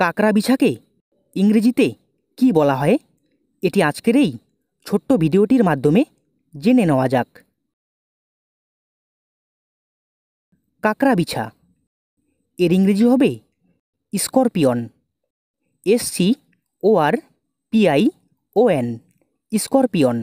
কাকরা বিছাকে ইংরেজিতে কি বলা হয় এটি আজকের এই ছোট্ট ভিডিওটির মাধ্যমে জেনে নেওয়া যাক কাকরা বিছা এর ইংরেজি হবে scorpion S C O R PI O N scorpion